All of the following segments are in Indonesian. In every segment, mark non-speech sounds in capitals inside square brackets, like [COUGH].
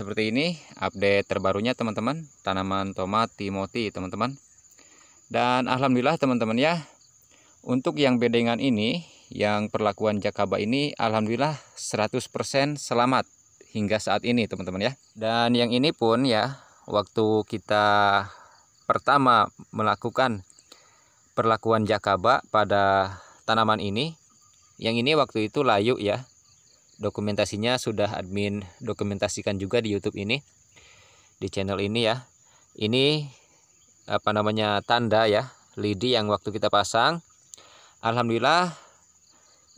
seperti ini update terbarunya teman-teman tanaman tomat timoti teman-teman dan alhamdulillah teman-teman ya untuk yang bedengan ini yang perlakuan jakaba ini alhamdulillah 100% selamat hingga saat ini teman-teman ya dan yang ini pun ya waktu kita pertama melakukan perlakuan jakaba pada tanaman ini yang ini waktu itu layu ya dokumentasinya sudah admin dokumentasikan juga di YouTube ini di channel ini ya ini apa namanya tanda ya lidi yang waktu kita pasang Alhamdulillah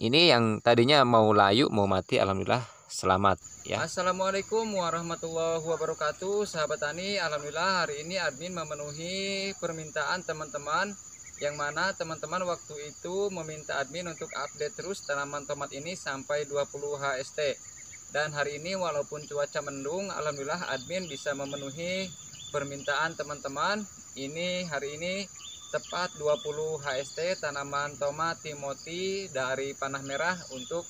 ini yang tadinya mau layu mau mati Alhamdulillah selamat ya Assalamualaikum warahmatullahi wabarakatuh sahabat tani Alhamdulillah hari ini admin memenuhi permintaan teman-teman yang mana teman-teman waktu itu meminta admin untuk update terus tanaman tomat ini sampai 20 HST. Dan hari ini walaupun cuaca mendung, alhamdulillah admin bisa memenuhi permintaan teman-teman. Ini hari ini tepat 20 HST tanaman tomat timoti dari panah merah untuk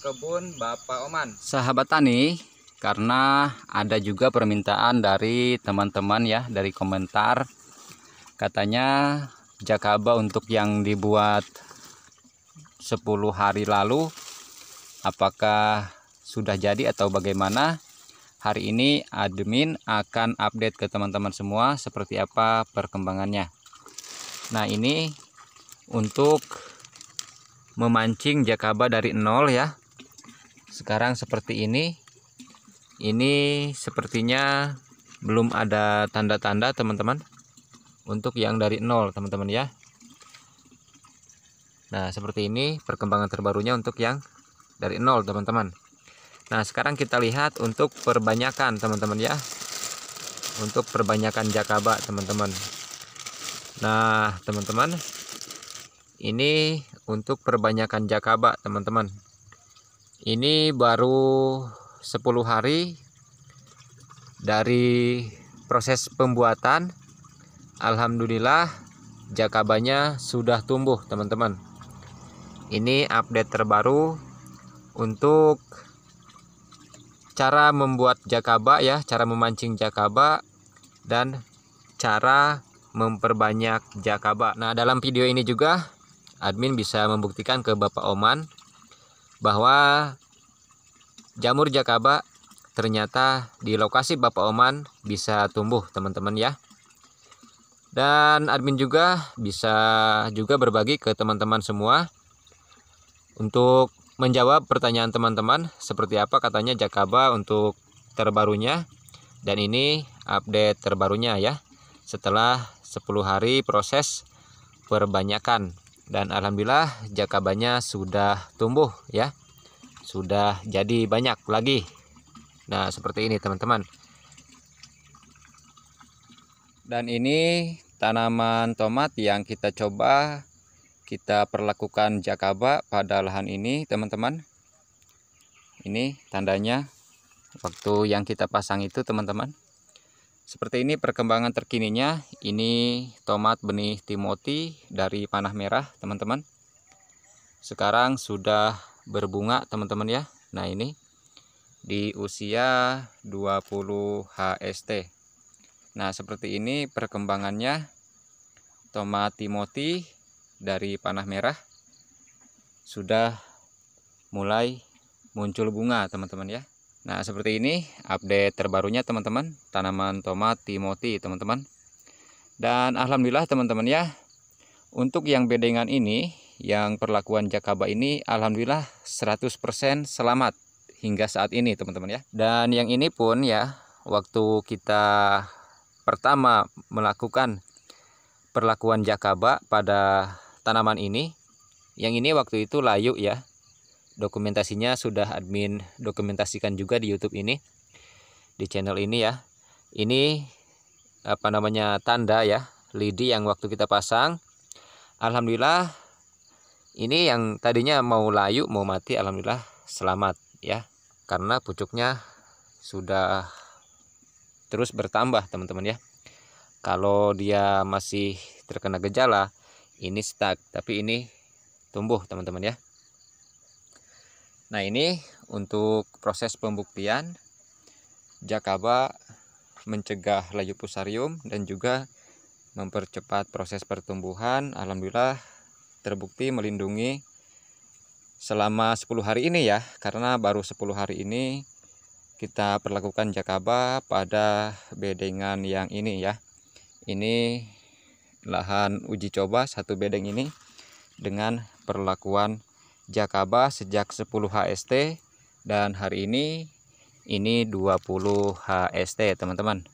kebun Bapak Oman. Sahabat tani, karena ada juga permintaan dari teman-teman ya dari komentar katanya jakaba untuk yang dibuat 10 hari lalu apakah sudah jadi atau bagaimana hari ini admin akan update ke teman-teman semua seperti apa perkembangannya nah ini untuk memancing jakaba dari nol ya sekarang seperti ini ini sepertinya belum ada tanda-tanda teman-teman untuk yang dari nol teman-teman ya nah seperti ini perkembangan terbarunya untuk yang dari nol teman-teman nah sekarang kita lihat untuk perbanyakan teman-teman ya untuk perbanyakan jakaba teman-teman nah teman-teman ini untuk perbanyakan jakaba teman-teman ini baru 10 hari dari proses pembuatan Alhamdulillah jakabanya sudah tumbuh teman-teman ini update terbaru untuk cara membuat jakaba ya cara memancing jakaba dan cara memperbanyak jakaba nah dalam video ini juga admin bisa membuktikan ke Bapak Oman bahwa jamur jakaba ternyata di lokasi Bapak Oman bisa tumbuh teman-teman ya dan admin juga bisa juga berbagi ke teman-teman semua untuk menjawab pertanyaan teman-teman seperti apa katanya Jakaba untuk terbarunya dan ini update terbarunya ya setelah 10 hari proses perbanyakan dan alhamdulillah jakabanya sudah tumbuh ya sudah jadi banyak lagi nah seperti ini teman-teman dan ini tanaman tomat yang kita coba kita perlakukan jakaba pada lahan ini teman-teman. Ini tandanya waktu yang kita pasang itu teman-teman. Seperti ini perkembangan terkininya. Ini tomat benih timoti dari panah merah teman-teman. Sekarang sudah berbunga teman-teman ya. Nah ini di usia 20 HST Nah seperti ini perkembangannya tomat timoti dari panah merah sudah mulai muncul bunga teman-teman ya. Nah seperti ini update terbarunya teman-teman tanaman tomat timoti teman-teman. Dan alhamdulillah teman-teman ya untuk yang bedengan ini yang perlakuan jakaba ini alhamdulillah 100% selamat hingga saat ini teman-teman ya. Dan yang ini pun ya waktu kita pertama melakukan perlakuan jakaba pada tanaman ini. Yang ini waktu itu layu ya. Dokumentasinya sudah admin dokumentasikan juga di YouTube ini. Di channel ini ya. Ini apa namanya tanda ya, lidi yang waktu kita pasang. Alhamdulillah ini yang tadinya mau layu mau mati alhamdulillah selamat ya. Karena pucuknya sudah terus bertambah teman-teman ya kalau dia masih terkena gejala ini stuck tapi ini tumbuh teman-teman ya nah ini untuk proses pembuktian Jakaba mencegah laju pusarium dan juga mempercepat proses pertumbuhan Alhamdulillah terbukti melindungi selama 10 hari ini ya karena baru 10 hari ini kita perlakukan jakaba pada bedengan yang ini ya ini lahan uji coba satu bedeng ini dengan perlakuan jakaba sejak 10 HST dan hari ini ini 20 HST teman-teman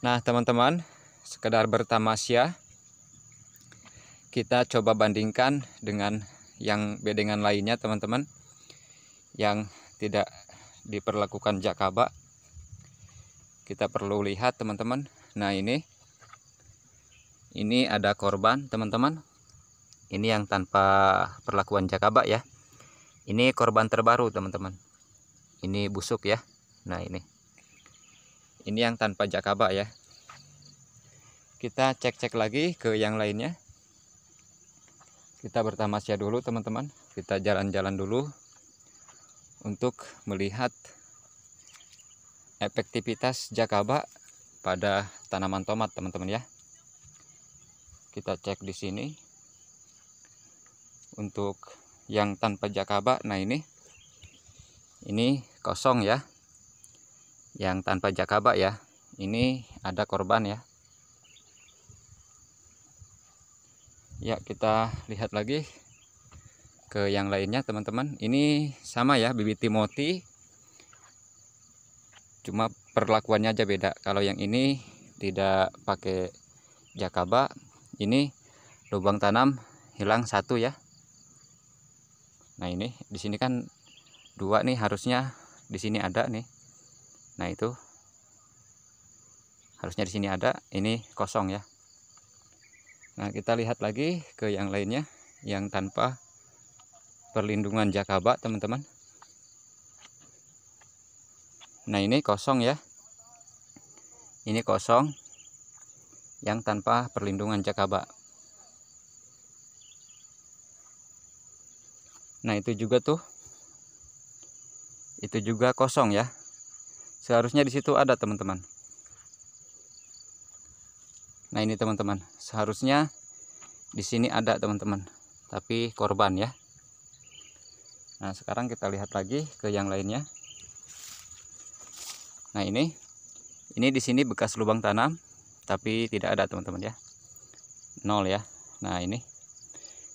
nah teman-teman sekedar bertamasya kita coba bandingkan dengan yang bedengan lainnya teman-teman yang tidak diperlakukan jakaba kita perlu lihat teman-teman nah ini ini ada korban teman-teman ini yang tanpa perlakuan jakaba ya ini korban terbaru teman-teman ini busuk ya nah ini ini yang tanpa jakaba ya kita cek-cek lagi ke yang lainnya kita bertamasya dulu teman-teman kita jalan-jalan dulu untuk melihat efektivitas jakaba pada tanaman tomat teman-teman ya kita cek di sini untuk yang tanpa jakaba nah ini ini kosong ya yang tanpa jakaba ya ini ada korban ya ya kita lihat lagi ke yang lainnya teman-teman ini sama ya bibit timoti cuma perlakuannya aja beda kalau yang ini tidak pakai jakaba ini lubang tanam hilang satu ya nah ini di sini kan dua nih harusnya di sini ada nih nah itu harusnya di sini ada ini kosong ya nah kita lihat lagi ke yang lainnya yang tanpa perlindungan jakaba teman-teman nah ini kosong ya ini kosong yang tanpa perlindungan jakaba nah itu juga tuh itu juga kosong ya seharusnya di situ ada teman-teman nah ini teman-teman seharusnya di sini ada teman-teman tapi korban ya Nah sekarang kita lihat lagi ke yang lainnya. Nah ini, ini di sini bekas lubang tanam, tapi tidak ada teman-teman ya, nol ya. Nah ini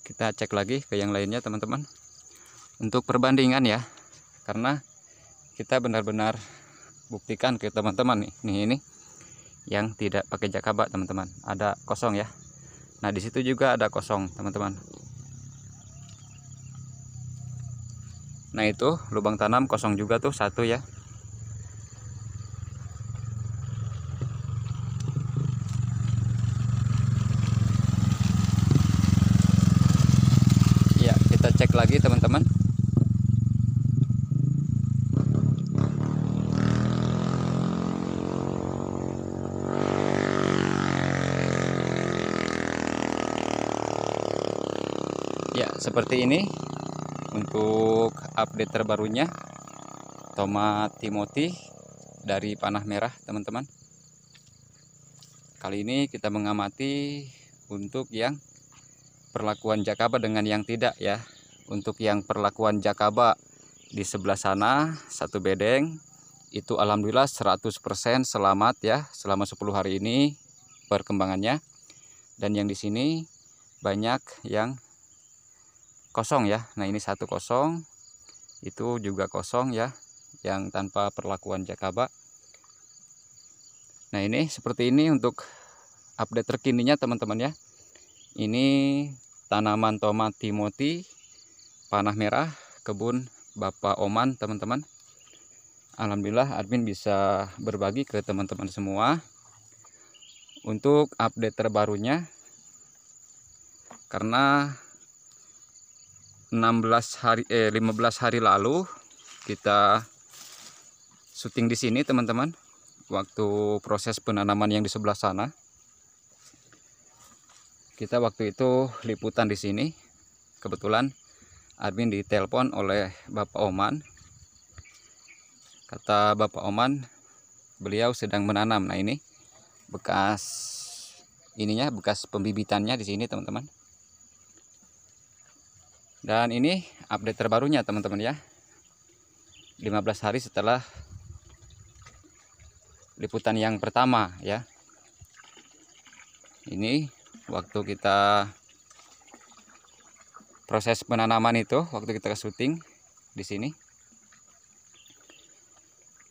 kita cek lagi ke yang lainnya teman-teman. Untuk perbandingan ya, karena kita benar-benar buktikan ke teman-teman nih, nih ini yang tidak pakai jakabak teman-teman, ada kosong ya. Nah di situ juga ada kosong teman-teman. nah itu lubang tanam kosong juga tuh satu ya ya kita cek lagi teman-teman ya seperti ini untuk update terbarunya tomat timoti dari panah merah teman-teman kali ini kita mengamati untuk yang perlakuan jakaba dengan yang tidak ya untuk yang perlakuan jakaba di sebelah sana satu bedeng itu alhamdulillah 100% selamat ya selama 10 hari ini perkembangannya dan yang di sini banyak yang kosong ya nah ini satu kosong itu juga kosong ya yang tanpa perlakuan jakaba nah ini seperti ini untuk update terkininya teman-teman ya ini tanaman tomat timoti panah merah kebun Bapak Oman teman-teman Alhamdulillah admin bisa berbagi ke teman-teman semua untuk update terbarunya karena 16 hari eh 15 hari lalu kita syuting di sini teman-teman waktu proses penanaman yang di sebelah sana kita waktu itu liputan di sini kebetulan admin ditelepon oleh Bapak Oman kata Bapak Oman beliau sedang menanam nah ini bekas ininya bekas pembibitannya di sini teman-teman dan ini update terbarunya teman-teman ya 15 hari setelah liputan yang pertama ya ini waktu kita proses penanaman itu waktu kita ke syuting di sini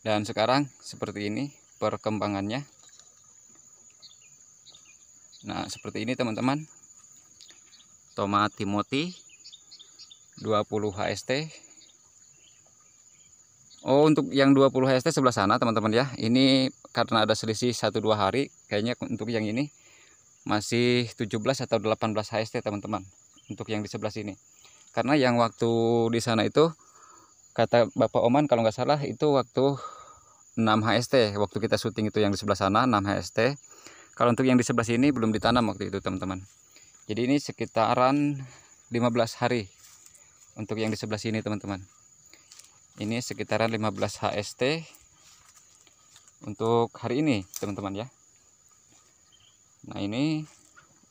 dan sekarang seperti ini perkembangannya nah seperti ini teman-teman tomat timoti 20 HST Oh untuk yang 20 HST sebelah sana teman-teman ya ini karena ada selisih 1-2 hari kayaknya untuk yang ini masih 17 atau 18 HST teman-teman untuk yang di sebelah sini karena yang waktu di sana itu kata Bapak Oman kalau nggak salah itu waktu 6 HST waktu kita syuting itu yang di sebelah sana 6 HST kalau untuk yang di sebelah sini belum ditanam waktu itu teman-teman jadi ini sekitaran 15 hari untuk yang di sebelah sini teman-teman ini sekitaran 15 HST untuk hari ini teman-teman ya nah ini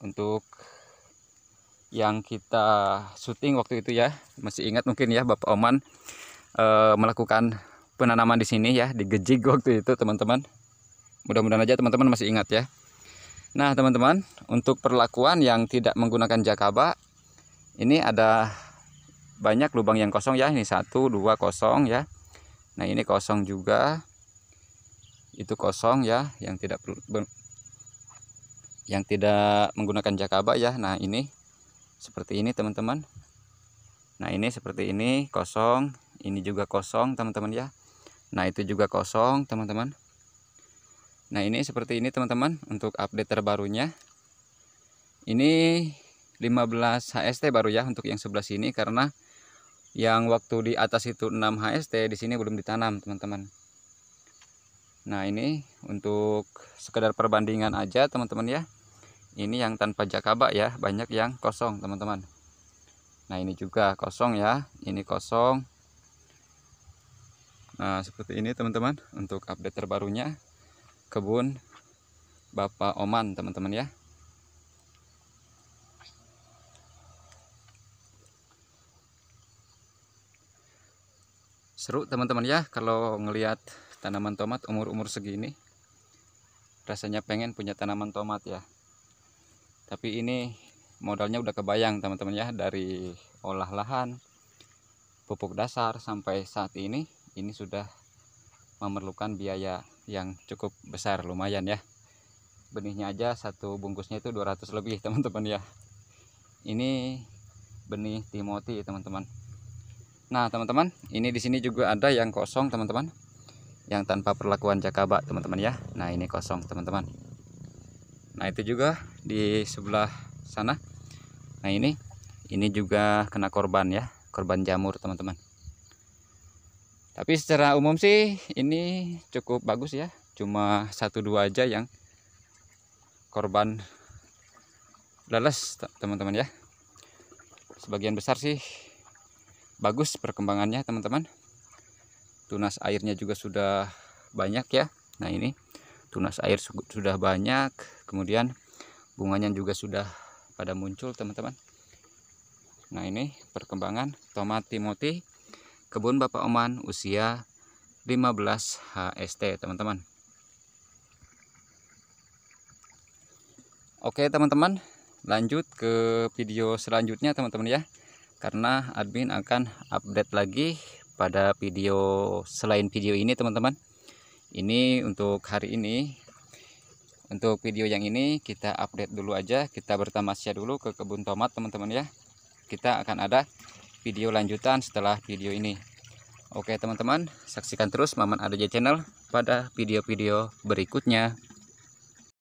untuk yang kita syuting waktu itu ya masih ingat mungkin ya Bapak Oman e, melakukan penanaman di sini ya di Gejig waktu itu teman-teman mudah-mudahan aja teman-teman masih ingat ya nah teman-teman untuk perlakuan yang tidak menggunakan jakaba ini ada banyak lubang yang kosong ya ini satu dua kosong ya nah ini kosong juga itu kosong ya yang tidak yang tidak menggunakan jakaba ya nah ini seperti ini teman-teman nah ini seperti ini kosong ini juga kosong teman-teman ya nah itu juga kosong teman-teman Nah ini seperti ini teman-teman untuk update terbarunya Ini 15 HST baru ya untuk yang sebelah sini karena yang waktu di atas itu 6 HST di sini belum ditanam teman-teman nah ini untuk sekedar perbandingan aja teman-teman ya ini yang tanpa jakaba ya banyak yang kosong teman-teman nah ini juga kosong ya ini kosong nah seperti ini teman-teman untuk update terbarunya kebun Bapak Oman teman-teman ya seru teman-teman ya kalau ngelihat tanaman tomat umur-umur segini rasanya pengen punya tanaman tomat ya tapi ini modalnya udah kebayang teman-teman ya dari olah lahan pupuk dasar sampai saat ini ini sudah memerlukan biaya yang cukup besar lumayan ya benihnya aja satu bungkusnya itu 200 lebih [LAUGHS] teman-teman ya ini benih timoti teman-teman Nah teman-teman ini di sini juga ada yang kosong teman-teman yang tanpa perlakuan jakaba teman-teman ya nah ini kosong teman-teman nah itu juga di sebelah sana nah ini ini juga kena korban ya korban jamur teman-teman tapi secara umum sih ini cukup bagus ya cuma satu dua aja yang korban leles teman-teman ya sebagian besar sih bagus perkembangannya teman-teman tunas airnya juga sudah banyak ya nah ini tunas air sudah banyak kemudian bunganya juga sudah pada muncul teman-teman nah ini perkembangan tomat timoti kebun Bapak Oman usia 15 HST teman-teman Oke teman-teman lanjut ke video selanjutnya teman-teman ya karena admin akan update lagi pada video selain video ini teman-teman ini untuk hari ini untuk video yang ini kita update dulu aja kita bertamasya dulu ke kebun tomat teman-teman ya kita akan ada video lanjutan setelah video ini oke teman-teman saksikan terus Maman Adoja Channel pada video-video berikutnya